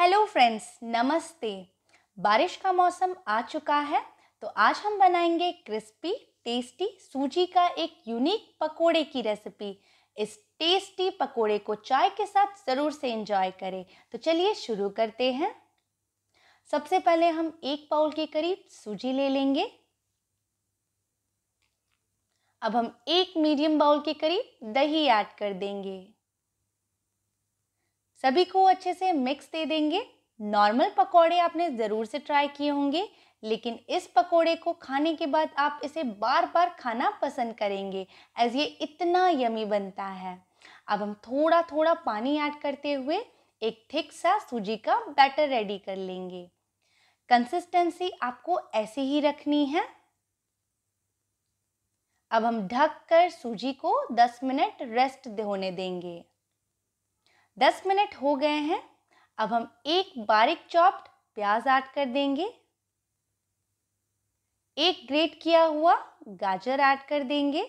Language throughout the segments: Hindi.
हेलो फ्रेंड्स नमस्ते बारिश का मौसम आ चुका है तो आज हम बनाएंगे क्रिस्पी टेस्टी सूजी का एक यूनिक पकोड़े की रेसिपी इस टेस्टी पकोड़े को चाय के साथ ज़रूर से एंजॉय करें तो चलिए शुरू करते हैं सबसे पहले हम एक पाउल के करीब सूजी ले लेंगे अब हम एक मीडियम बाउल के करीब दही ऐड कर देंगे सभी को अच्छे से मिक्स दे देंगे नॉर्मल पकौड़े आपने ज़रूर से ट्राई किए होंगे लेकिन इस पकोड़े को खाने के बाद आप इसे बार बार खाना पसंद करेंगे एज ये इतना यमी बनता है अब हम थोड़ा थोड़ा पानी ऐड करते हुए एक थिक सा सूजी का बैटर रेडी कर लेंगे कंसिस्टेंसी आपको ऐसे ही रखनी है अब हम ढक कर सूजी को 10 मिनट रेस्ट होने देंगे दस मिनट हो गए हैं अब हम एक बारीक चॉप्ड प्याज ऐड कर देंगे एक ग्रेट किया हुआ गाजर ऐड कर देंगे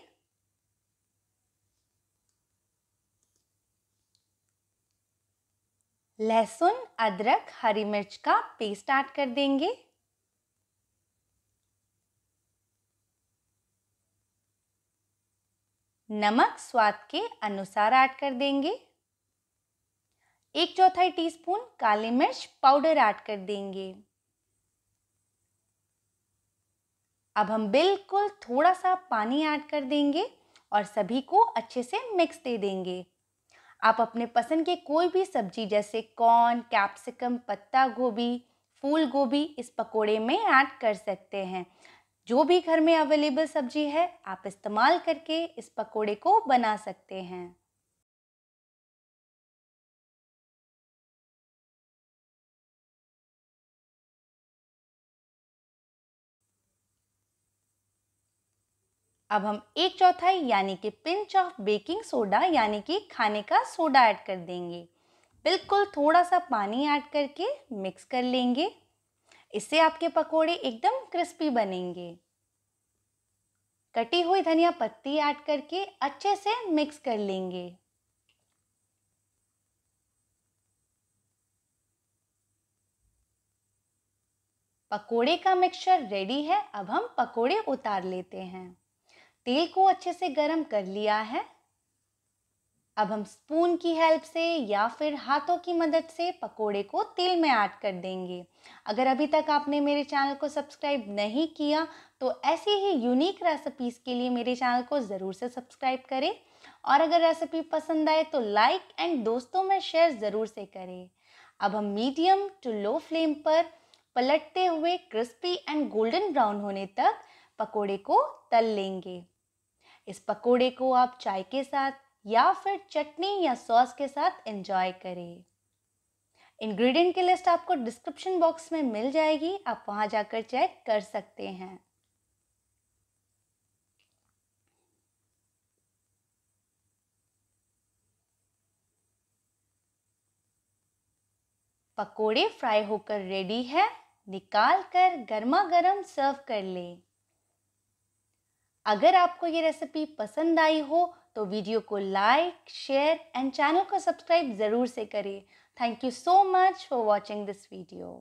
लहसुन अदरक हरी मिर्च का पेस्ट ऐड कर देंगे नमक स्वाद के अनुसार ऐड कर देंगे एक चौथाई टीस्पून काली मिर्च पाउडर ऐड कर देंगे अब हम बिल्कुल थोड़ा सा पानी ऐड कर देंगे और सभी को अच्छे से मिक्स दे देंगे आप अपने पसंद के कोई भी सब्जी जैसे कॉर्न कैप्सिकम पत्ता गोभी फूल गोभी इस पकोड़े में ऐड कर सकते हैं जो भी घर में अवेलेबल सब्जी है आप इस्तेमाल करके इस पकोड़े को बना सकते हैं अब हम एक चौथाई यानी कि पिंच ऑफ बेकिंग सोडा यानी कि खाने का सोडा ऐड कर देंगे बिल्कुल थोड़ा सा पानी ऐड करके मिक्स कर लेंगे इससे आपके पकोड़े एकदम क्रिस्पी बनेंगे कटी हुई धनिया पत्ती ऐड करके अच्छे से मिक्स कर लेंगे पकोड़े का मिक्सचर रेडी है अब हम पकोड़े उतार लेते हैं तेल को अच्छे से गर्म कर लिया है अब हम स्पून की हेल्प से या फिर हाथों की मदद से पकोड़े को तेल में ऐड कर देंगे अगर अभी तक आपने मेरे चैनल को सब्सक्राइब नहीं किया तो ऐसी ही यूनिक रेसिपीज़ के लिए मेरे चैनल को ज़रूर से सब्सक्राइब करें और अगर रेसिपी पसंद आए तो लाइक एंड दोस्तों में शेयर ज़रूर से करें अब हम मीडियम टू लो फ्लेम पर पलटते हुए क्रिस्पी एंड गोल्डन ब्राउन होने तक पकोड़े को तल लेंगे इस पकोड़े को आप चाय के साथ या फिर चटनी या सॉस के साथ एंजॉय करें इंग्रेडिएंट की लिस्ट आपको डिस्क्रिप्शन बॉक्स में मिल जाएगी आप वहां जाकर चेक कर सकते हैं पकोड़े फ्राई होकर रेडी है निकाल कर गर्मा गर्म सर्व कर लें अगर आपको ये रेसिपी पसंद आई हो तो वीडियो को लाइक शेयर एंड चैनल को सब्सक्राइब ज़रूर से करें thank you so much for watching this video